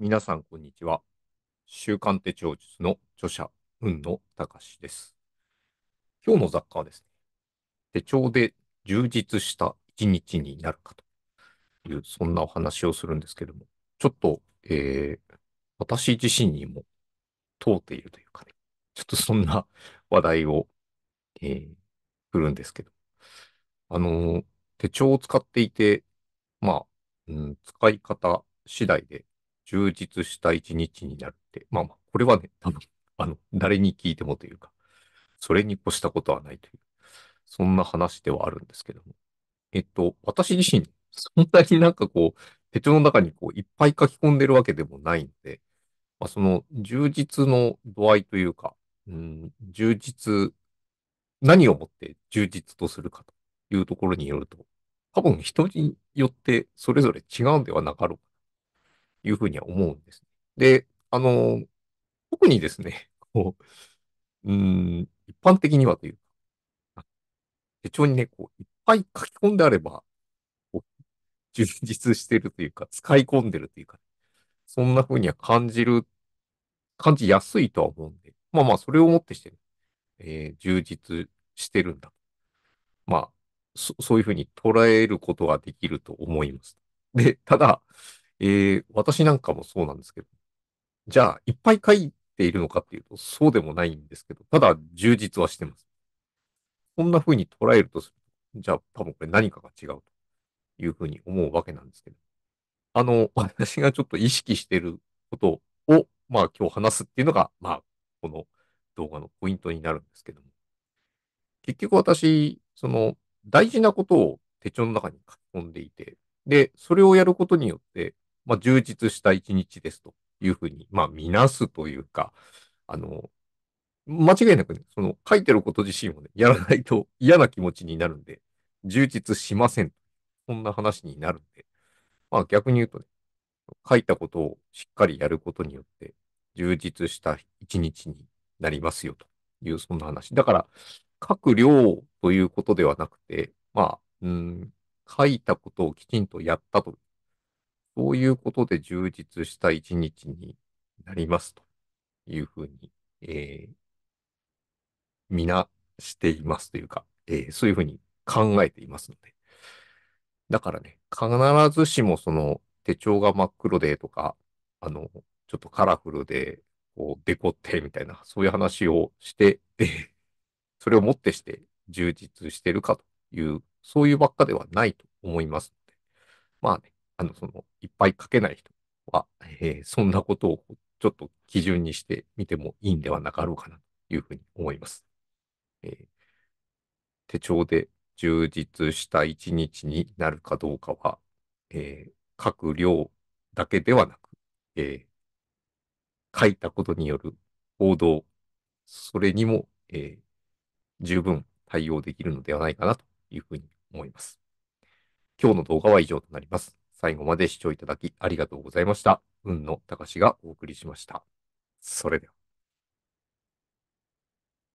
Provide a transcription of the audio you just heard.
皆さん、こんにちは。週刊手帳術の著者、雲野隆です。今日の雑貨はですね、手帳で充実した一日になるかという、そんなお話をするんですけども、ちょっと、えー、私自身にも通っているというかね、ちょっとそんな話題を、えー、振るんですけど、あのー、手帳を使っていて、まあ、うん、使い方次第で充実した一日になるって、まあまあ、これはね、多分、あの、誰に聞いてもというか、それに越したことはないという、そんな話ではあるんですけども。えっと、私自身、そんなになんかこう、手帳の中にこう、いっぱい書き込んでるわけでもないんで、まあ、その充実の度合いというか、うん、充実、何をもって充実とするかというところによると、多分人によってそれぞれ違うんではなかろうかいうふうには思うんです。で、あの、特にですね、こう、うん、一般的にはというか、手帳にね、こう、いっぱい書き込んであれば、こう充実してるというか、使い込んでるというか、そんな風には感じる、感じやすいとは思うんで、まあまあ、それをもってして、えー、充実してるんだ。まあ、そそういうふうに捉えることができると思います。で、ただ、えー、私なんかもそうなんですけど、じゃあ、いっぱい書いているのかっていうと、そうでもないんですけど、ただ充実はしてます。こんな風に捉えるとすると、じゃあ多分これ何かが違うという風に思うわけなんですけど、あの、私がちょっと意識していることを、まあ今日話すっていうのが、まあ、この動画のポイントになるんですけども、結局私、その、大事なことを手帳の中に書き込んでいて、で、それをやることによって、まあ、充実した一日ですというふうに、まあ、見なすというか、あの、間違いなくね、その書いてること自身をね、やらないと嫌な気持ちになるんで、充実しません。そんな話になるんで、まあ逆に言うとね、書いたことをしっかりやることによって、充実した一日になりますよという、そんな話。だから、書く量ということではなくて、まあ、うん、書いたことをきちんとやったとそういうことで充実した一日になりますというふうに、えー、みなしていますというか、えー、そういうふうに考えていますので。だからね、必ずしもその手帳が真っ黒でとか、あの、ちょっとカラフルで、こう、デコってみたいな、そういう話をして、えそれをもってして充実してるかという、そういうばっかではないと思いますので。まあね、あの、その、いっぱい書けない人は、えー、そんなことをちょっと基準にしてみてもいいんではなかろうかなというふうに思います。えー、手帳で充実した一日になるかどうかは、えー、書く量だけではなく、えー、書いたことによる報道、それにも、えー、十分対応できるのではないかなというふうに思います。今日の動画は以上となります。最後まで視聴いただきありがとうございました。運の高しがお送りしました。それでは。